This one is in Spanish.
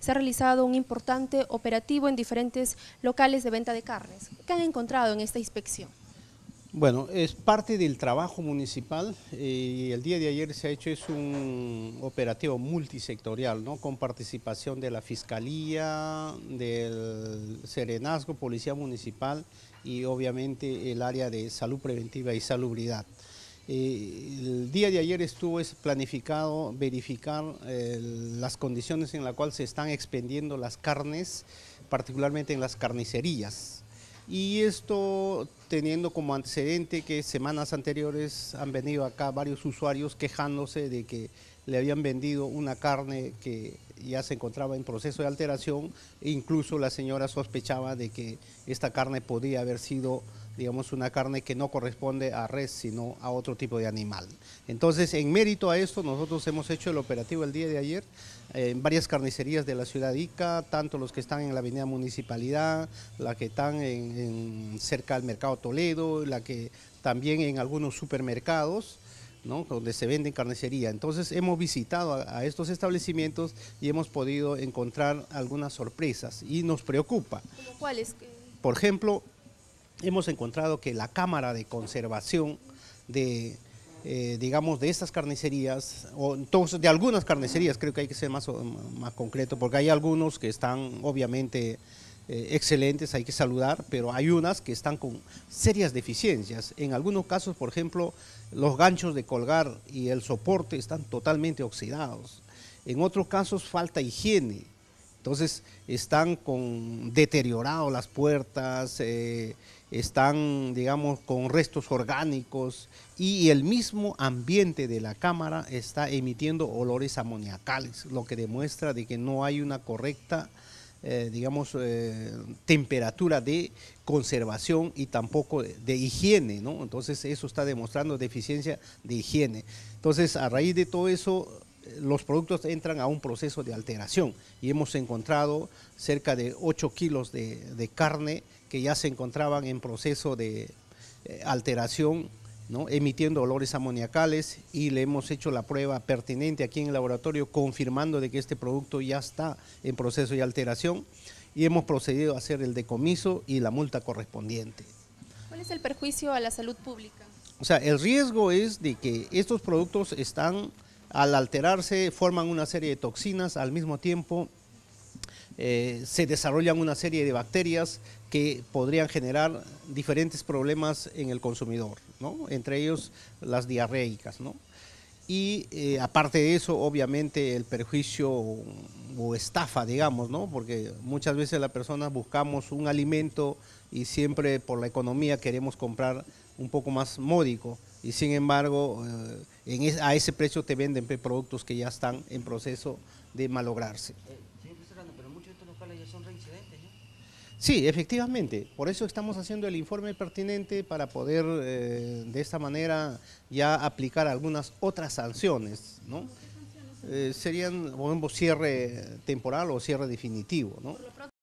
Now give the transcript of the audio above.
Se ha realizado un importante operativo en diferentes locales de venta de carnes. ¿Qué han encontrado en esta inspección? Bueno, es parte del trabajo municipal eh, y el día de ayer se ha hecho es un operativo multisectorial, ¿no? con participación de la Fiscalía, del Serenazgo, Policía Municipal y obviamente el área de salud preventiva y salubridad. Eh, el día de ayer estuvo planificado verificar eh, las condiciones en las cuales se están expendiendo las carnes, particularmente en las carnicerías. Y esto teniendo como antecedente que semanas anteriores han venido acá varios usuarios quejándose de que le habían vendido una carne que ya se encontraba en proceso de alteración, e incluso la señora sospechaba de que esta carne podía haber sido digamos, una carne que no corresponde a res, sino a otro tipo de animal. Entonces, en mérito a esto, nosotros hemos hecho el operativo el día de ayer eh, en varias carnicerías de la ciudad de Ica, tanto los que están en la avenida Municipalidad, la que están en, cerca del Mercado Toledo, la que también en algunos supermercados donde se vende carnicería. Entonces hemos visitado a, estos establecimientos y hemos podido encontrar algunas sorpresas y nos preocupa. Por ejemplo, hemos encontrado que la cámara de conservación de, eh, digamos, de estas carnicerías, o de algunas carnicerías, creo que hay que ser más, más concreto, porque hay algunos que están obviamente eh, excelentes, hay que saludar, pero hay unas que están con serias deficiencias. En algunos casos, por ejemplo, los ganchos de colgar y el soporte están totalmente oxidados. En otros casos falta higiene. Entonces están con las puertas, eh, están, digamos, con restos orgánicos y el mismo ambiente de la cámara está emitiendo olores amoniacales, lo que demuestra de que no hay una correcta eh, digamos, eh, temperatura de conservación y tampoco de, higiene, ¿no? Entonces eso está demostrando deficiencia de higiene. Entonces a raíz de todo eso eh, los productos entran a un proceso de alteración y hemos encontrado cerca de 8 kilos de, carne que ya se encontraban en proceso de alteración emitiendo olores amoniacales y le hemos hecho la prueba pertinente aquí en el laboratorio confirmando de que este producto ya está en proceso de alteración y hemos procedido a hacer el decomiso y la multa correspondiente. ¿Cuál es el perjuicio a la salud pública? O sea, el riesgo es de que estos productos están, al alterarse, forman una serie de toxinas, al mismo tiempo eh, se desarrollan una serie de bacterias que podrían generar diferentes problemas en el consumidor, entre ellos las diarreicas. ¿no? Y eh, aparte de eso, obviamente, el perjuicio o estafa, digamos, ¿no? porque muchas veces las personas buscamos un alimento y siempre por la economía queremos comprar un poco más módico y sin embargo eh, en a ese precio te venden productos que ya están en proceso de malograrse. Sí, efectivamente. Por eso estamos haciendo el informe pertinente para poder eh, de esta manera ya aplicar algunas otras sanciones, ¿no? Eh, serían, por ejemplo, cierre temporal o cierre definitivo, ¿no?